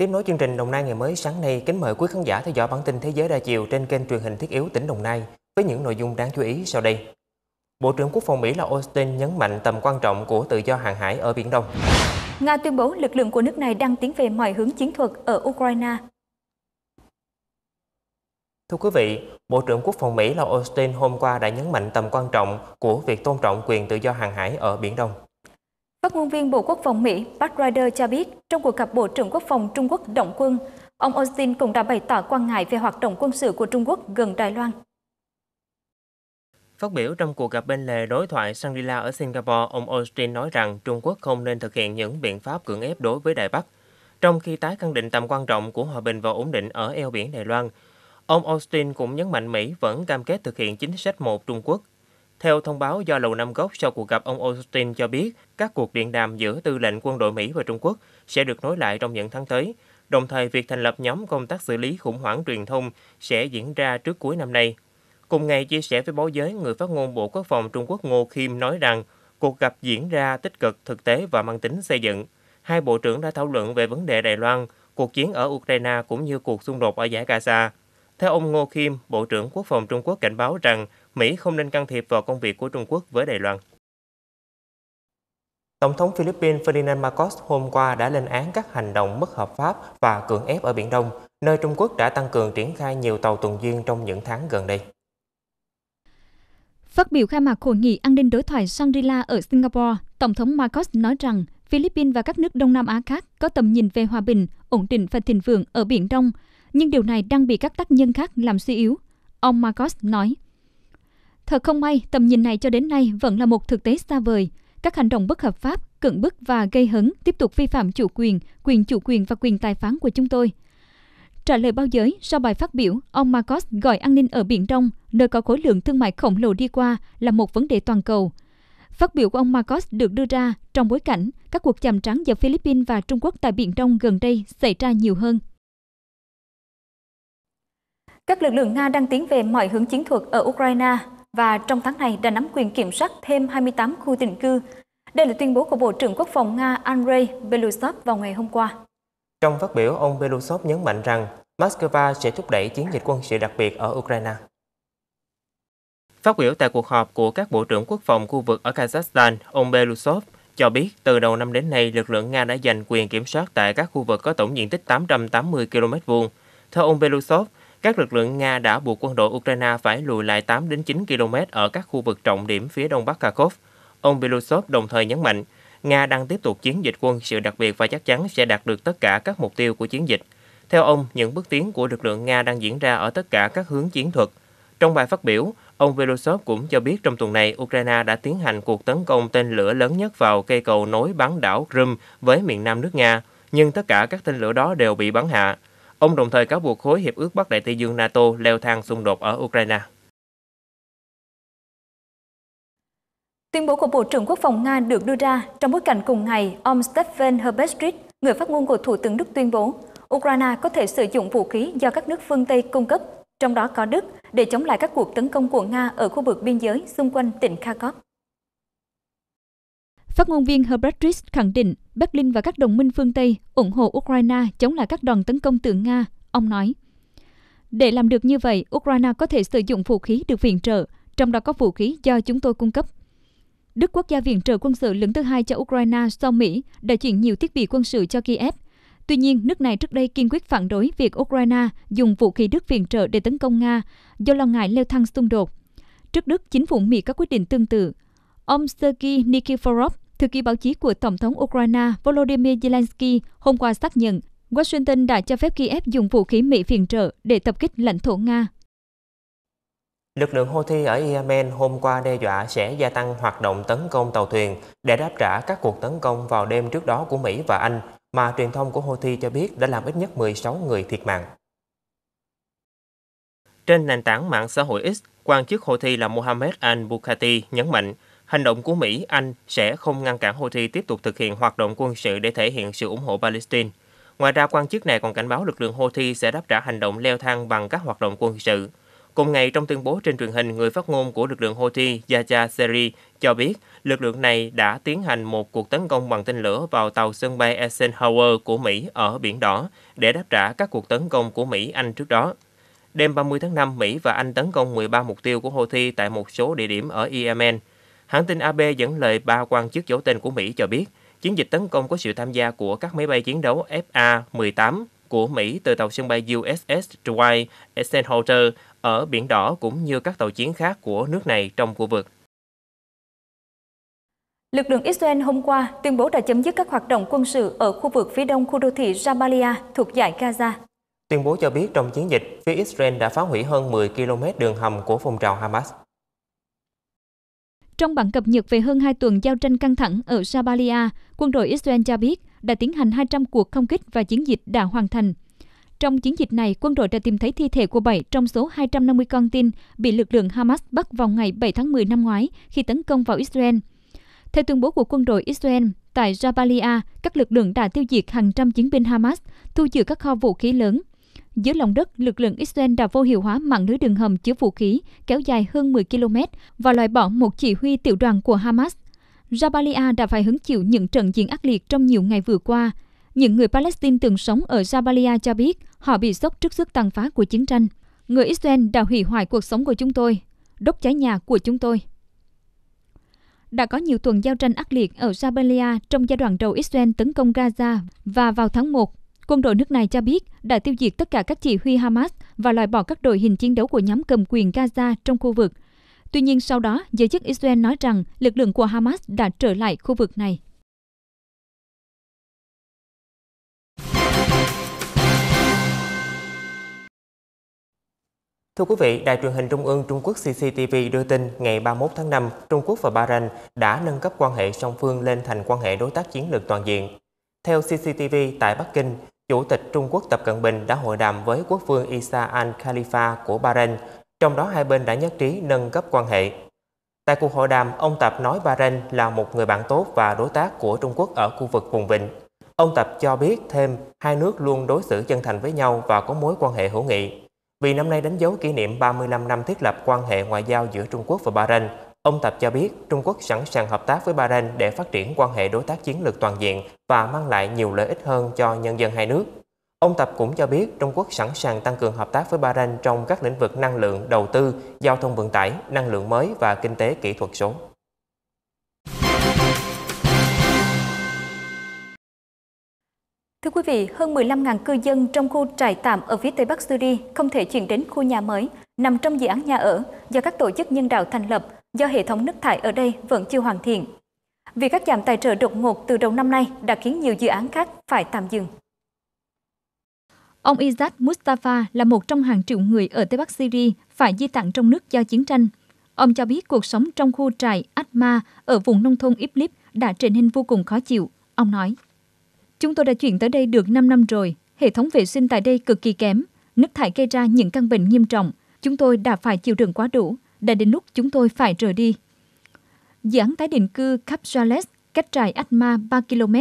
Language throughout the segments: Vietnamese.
Tiếp nối chương trình Đồng Nai ngày mới sáng nay, kính mời quý khán giả theo dõi bản tin thế giới đa chiều trên kênh truyền hình thiết yếu tỉnh Đồng Nai với những nội dung đáng chú ý sau đây. Bộ trưởng Quốc phòng Mỹ là Austin nhấn mạnh tầm quan trọng của tự do hàng hải ở Biển Đông. Nga tuyên bố lực lượng của nước này đang tiến về mọi hướng chiến thuật ở Ukraine. Thưa quý vị, Bộ trưởng Quốc phòng Mỹ là Austin hôm qua đã nhấn mạnh tầm quan trọng của việc tôn trọng quyền tự do hàng hải ở Biển Đông. Phát ngôn viên Bộ Quốc phòng Mỹ Pat Ryder cho biết trong cuộc gặp Bộ trưởng Quốc phòng Trung Quốc Động Quân, ông Austin cũng đã bày tỏ quan ngại về hoạt động quân sự của Trung Quốc gần Đài Loan. Phát biểu trong cuộc gặp bên lề đối thoại Shangri-La ở Singapore, ông Austin nói rằng Trung Quốc không nên thực hiện những biện pháp cưỡng ép đối với Đài Bắc, trong khi tái khẳng định tầm quan trọng của hòa bình và ổn định ở eo biển Đài Loan. Ông Austin cũng nhấn mạnh Mỹ vẫn cam kết thực hiện chính sách một Trung Quốc, theo thông báo do Lầu Năm Góc sau cuộc gặp ông Austin cho biết, các cuộc điện đàm giữa tư lệnh quân đội Mỹ và Trung Quốc sẽ được nối lại trong những tháng tới. Đồng thời, việc thành lập nhóm công tác xử lý khủng hoảng truyền thông sẽ diễn ra trước cuối năm nay. Cùng ngày chia sẻ với báo giới, người phát ngôn Bộ Quốc phòng Trung Quốc Ngô Kim nói rằng cuộc gặp diễn ra tích cực, thực tế và mang tính xây dựng. Hai bộ trưởng đã thảo luận về vấn đề Đài Loan, cuộc chiến ở Ukraine cũng như cuộc xung đột ở giải Gaza. Theo ông Ngô Kim, Bộ trưởng Quốc phòng Trung Quốc cảnh báo rằng Mỹ không nên can thiệp vào công việc của Trung Quốc với Đài Loan. Tổng thống Philippines Ferdinand Marcos hôm qua đã lên án các hành động bất hợp pháp và cưỡng ép ở Biển Đông, nơi Trung Quốc đã tăng cường triển khai nhiều tàu tuần duyên trong những tháng gần đây. Phát biểu khai mạc hội nghị an ninh đối thoại Shangri-La ở Singapore, Tổng thống Marcos nói rằng Philippines và các nước Đông Nam Á khác có tầm nhìn về hòa bình, ổn định và thịnh vượng ở Biển Đông nhưng điều này đang bị các tác nhân khác làm suy yếu, ông Marcos nói. Thật không may, tầm nhìn này cho đến nay vẫn là một thực tế xa vời. Các hành động bất hợp pháp, cưỡng bức và gây hấn tiếp tục vi phạm chủ quyền, quyền chủ quyền và quyền tài phán của chúng tôi. Trả lời báo giới, sau bài phát biểu, ông Marcos gọi an ninh ở Biển Đông, nơi có khối lượng thương mại khổng lồ đi qua, là một vấn đề toàn cầu. Phát biểu của ông Marcos được đưa ra trong bối cảnh các cuộc chàm trắng giữa Philippines và Trung Quốc tại Biển Đông gần đây xảy ra nhiều hơn. Các lực lượng Nga đang tiến về mọi hướng chiến thuật ở Ukraine và trong tháng này đã nắm quyền kiểm soát thêm 28 khu định cư. Đây là tuyên bố của Bộ trưởng Quốc phòng Nga Andrei Belousov vào ngày hôm qua. Trong phát biểu, ông Belousov nhấn mạnh rằng Moscow sẽ thúc đẩy chiến dịch quân sự đặc biệt ở Ukraine. Phát biểu tại cuộc họp của các bộ trưởng quốc phòng khu vực ở Kazakhstan, ông Belousov cho biết từ đầu năm đến nay, lực lượng Nga đã giành quyền kiểm soát tại các khu vực có tổng diện tích 880 km vuông. Theo ông Belousov, các lực lượng Nga đã buộc quân đội Ukraine phải lùi lại 8 đến 9 km ở các khu vực trọng điểm phía đông bắc Kharkov. Ông Belousov đồng thời nhấn mạnh, Nga đang tiếp tục chiến dịch quân sự đặc biệt và chắc chắn sẽ đạt được tất cả các mục tiêu của chiến dịch. Theo ông, những bước tiến của lực lượng Nga đang diễn ra ở tất cả các hướng chiến thuật. Trong bài phát biểu, ông Belousov cũng cho biết trong tuần này, Ukraine đã tiến hành cuộc tấn công tên lửa lớn nhất vào cây cầu nối bán đảo Crimea với miền nam nước Nga, nhưng tất cả các tên lửa đó đều bị bắn hạ. Ông đồng thời cáo buộc khối Hiệp ước Bắc Đại Tây Dương NATO leo thang xung đột ở Ukraine. Tuyên bố của Bộ trưởng Quốc phòng Nga được đưa ra trong bối cảnh cùng ngày, ông Stephen Herbestrit, người phát ngôn của Thủ tướng Đức tuyên bố Ukraine có thể sử dụng vũ khí do các nước phương Tây cung cấp, trong đó có Đức, để chống lại các cuộc tấn công của Nga ở khu vực biên giới xung quanh tỉnh Kharkov. Phát ngôn viên Herbert Ritz khẳng định Berlin và các đồng minh phương Tây ủng hộ Ukraine chống lại các đòn tấn công từ Nga, ông nói. Để làm được như vậy, Ukraine có thể sử dụng vũ khí được viện trợ, trong đó có vũ khí do chúng tôi cung cấp. Đức quốc gia viện trợ quân sự lớn thứ hai cho Ukraine sau Mỹ đã chuyển nhiều thiết bị quân sự cho Kiev. Tuy nhiên, nước này trước đây kiên quyết phản đối việc Ukraine dùng vũ khí Đức viện trợ để tấn công Nga do lo ngại leo thang xung đột. Trước Đức, chính phủ Mỹ có quyết định tương tự. Ông Sergei Nikiforov, Thư ký báo chí của Tổng thống Ukraine Volodymyr Zelensky hôm qua xác nhận Washington đã cho phép Kiev dùng vũ khí Mỹ phiền trợ để tập kích lãnh thổ Nga. Lực lượng Houthi ở Yemen hôm qua đe dọa sẽ gia tăng hoạt động tấn công tàu thuyền để đáp trả các cuộc tấn công vào đêm trước đó của Mỹ và Anh, mà truyền thông của Houthi cho biết đã làm ít nhất 16 người thiệt mạng. Trên nền tảng mạng xã hội X, quan chức Houthi là Mohammed al-Bukhati nhấn mạnh Hành động của Mỹ, Anh sẽ không ngăn cản Houthi tiếp tục thực hiện hoạt động quân sự để thể hiện sự ủng hộ Palestine. Ngoài ra, quan chức này còn cảnh báo lực lượng Houthi sẽ đáp trả hành động leo thang bằng các hoạt động quân sự. Cùng ngày, trong tuyên bố trên truyền hình, người phát ngôn của lực lượng Houthi Yahya Seri cho biết lực lượng này đã tiến hành một cuộc tấn công bằng tên lửa vào tàu sân bay Eisenhower của Mỹ ở Biển Đỏ để đáp trả các cuộc tấn công của Mỹ-Anh trước đó. Đêm 30 tháng 5, Mỹ và Anh tấn công 13 mục tiêu của Houthi tại một số địa điểm ở Yemen – Hãng tin AB dẫn lời ba quan chức giấu tên của Mỹ cho biết, chiến dịch tấn công có sự tham gia của các máy bay chiến đấu FA-18 của Mỹ từ tàu sân bay USS Dwight Eisenhower ở Biển Đỏ cũng như các tàu chiến khác của nước này trong khu vực. Lực lượng Israel hôm qua tuyên bố đã chấm dứt các hoạt động quân sự ở khu vực phía đông khu đô thị Jabalia thuộc giải Gaza. Tuyên bố cho biết trong chiến dịch, phía Israel đã phá hủy hơn 10 km đường hầm của phong trào Hamas. Trong bản cập nhật về hơn 2 tuần giao tranh căng thẳng ở Jabalia, quân đội Israel cho biết đã tiến hành 200 cuộc không kích và chiến dịch đã hoàn thành. Trong chiến dịch này, quân đội đã tìm thấy thi thể của 7 trong số 250 con tin bị lực lượng Hamas bắt vào ngày 7 tháng 10 năm ngoái khi tấn công vào Israel. Theo tuyên bố của quân đội Israel, tại Jabalia, các lực lượng đã tiêu diệt hàng trăm chiến binh Hamas, thu giữ các kho vũ khí lớn, dưới lòng đất, lực lượng Israel đã vô hiệu hóa mạng lưới đường hầm chứa vũ khí kéo dài hơn 10 km và loại bỏ một chỉ huy tiểu đoàn của Hamas. Jabalia đã phải hứng chịu những trận chiến ác liệt trong nhiều ngày vừa qua. Những người Palestine từng sống ở Jabalia cho biết họ bị sốc trước sức tàn phá của chiến tranh. Người Israel đã hủy hoại cuộc sống của chúng tôi, đốt cháy nhà của chúng tôi. Đã có nhiều tuần giao tranh ác liệt ở Jabalia trong giai đoạn đầu Israel tấn công Gaza và vào tháng 1, Quân đội nước này cho biết đã tiêu diệt tất cả các chỉ huy Hamas và loại bỏ các đội hình chiến đấu của nhóm cầm quyền Gaza trong khu vực. Tuy nhiên sau đó, giới chức Israel nói rằng lực lượng của Hamas đã trở lại khu vực này. Thưa quý vị, Đài truyền hình Trung ương Trung Quốc CCTV đưa tin ngày 31 tháng 5, Trung Quốc và Bahrain đã nâng cấp quan hệ song phương lên thành quan hệ đối tác chiến lược toàn diện. Theo CCTV tại Bắc Kinh, Chủ tịch Trung Quốc Tập Cận Bình đã hội đàm với quốc vương Isa al-Khalifa của Bahrain, trong đó hai bên đã nhất trí nâng cấp quan hệ. Tại cuộc hội đàm, ông Tập nói Bahrain là một người bạn tốt và đối tác của Trung Quốc ở khu vực vùng vịnh. Ông Tập cho biết thêm hai nước luôn đối xử chân thành với nhau và có mối quan hệ hữu nghị. Vì năm nay đánh dấu kỷ niệm 35 năm thiết lập quan hệ ngoại giao giữa Trung Quốc và Bahrain, Ông Tập cho biết Trung Quốc sẵn sàng hợp tác với Bahrain để phát triển quan hệ đối tác chiến lược toàn diện và mang lại nhiều lợi ích hơn cho nhân dân hai nước. Ông Tập cũng cho biết Trung Quốc sẵn sàng tăng cường hợp tác với Bahrain trong các lĩnh vực năng lượng, đầu tư, giao thông vận tải, năng lượng mới và kinh tế kỹ thuật số. Thưa quý vị, hơn 15.000 cư dân trong khu trại tạm ở phía Tây Bắc Syria không thể chuyển đến khu nhà mới nằm trong dự án nhà ở do các tổ chức nhân đạo thành lập do hệ thống nước thải ở đây vẫn chưa hoàn thiện. Việc cắt giảm tài trợ đột ngột từ đầu năm nay đã khiến nhiều dự án khác phải tạm dừng. Ông Izzat Mustafa là một trong hàng triệu người ở Tây Bắc Syria phải di tản trong nước do chiến tranh. Ông cho biết cuộc sống trong khu trại Atma ở vùng nông thôn Iblis đã trở nên vô cùng khó chịu. Ông nói, Chúng tôi đã chuyển tới đây được 5 năm rồi. Hệ thống vệ sinh tại đây cực kỳ kém. Nước thải gây ra những căn bệnh nghiêm trọng. Chúng tôi đã phải chịu đựng quá đủ đã đến lúc chúng tôi phải rời đi. Dự án tái định cư Capjales cách trại Atma 3 km.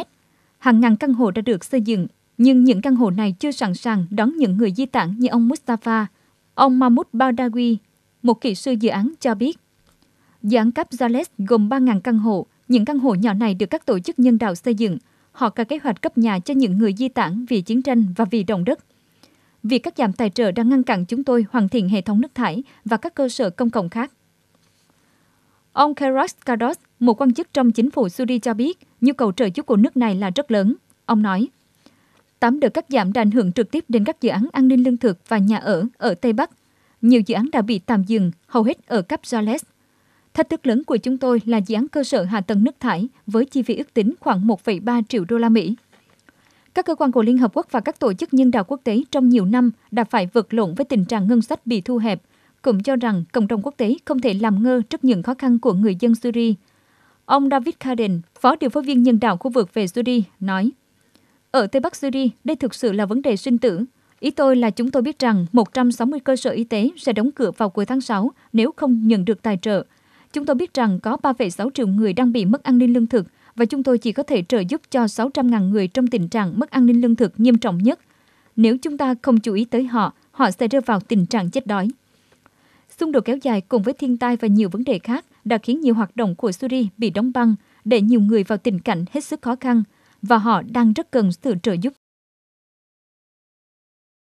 Hàng ngàn căn hộ đã được xây dựng, nhưng những căn hộ này chưa sẵn sàng đón những người di tản như ông Mustafa. Ông Mahmoud Badawi, một kỹ sư dự án cho biết. Dự án Capjales gồm 3.000 căn hộ. Những căn hộ nhỏ này được các tổ chức nhân đạo xây dựng. Họ có kế hoạch cấp nhà cho những người di tản vì chiến tranh và vì động đất. Việc cắt giảm tài trợ đang ngăn cản chúng tôi hoàn thiện hệ thống nước thải và các cơ sở công cộng khác. Ông Keros Kados, một quan chức trong chính phủ Suri cho biết nhu cầu trợ giúp của nước này là rất lớn. Ông nói, tám được cắt giảm đã ảnh hưởng trực tiếp đến các dự án an ninh lương thực và nhà ở ở Tây Bắc. Nhiều dự án đã bị tạm dừng, hầu hết ở cấp Jales. Thách thức lớn của chúng tôi là dự án cơ sở hạ tầng nước thải với chi phí ước tính khoảng 1,3 triệu đô la Mỹ. Các cơ quan của Liên Hợp Quốc và các tổ chức nhân đạo quốc tế trong nhiều năm đã phải vật lộn với tình trạng ngân sách bị thu hẹp, cũng cho rằng cộng đồng quốc tế không thể làm ngơ trước những khó khăn của người dân Syria. Ông David Carden, phó điều phối viên nhân đạo khu vực về Syria, nói, Ở Tây Bắc Syria, đây thực sự là vấn đề sinh tử. Ý tôi là chúng tôi biết rằng 160 cơ sở y tế sẽ đóng cửa vào cuối tháng 6 nếu không nhận được tài trợ. Chúng tôi biết rằng có 3,6 triệu người đang bị mất an ninh lương thực và chúng tôi chỉ có thể trợ giúp cho 600.000 người trong tình trạng mất an ninh lương thực nghiêm trọng nhất. Nếu chúng ta không chú ý tới họ, họ sẽ rơi vào tình trạng chết đói. Xung đột kéo dài cùng với thiên tai và nhiều vấn đề khác đã khiến nhiều hoạt động của Suri bị đóng băng, để nhiều người vào tình cảnh hết sức khó khăn và họ đang rất cần sự trợ giúp.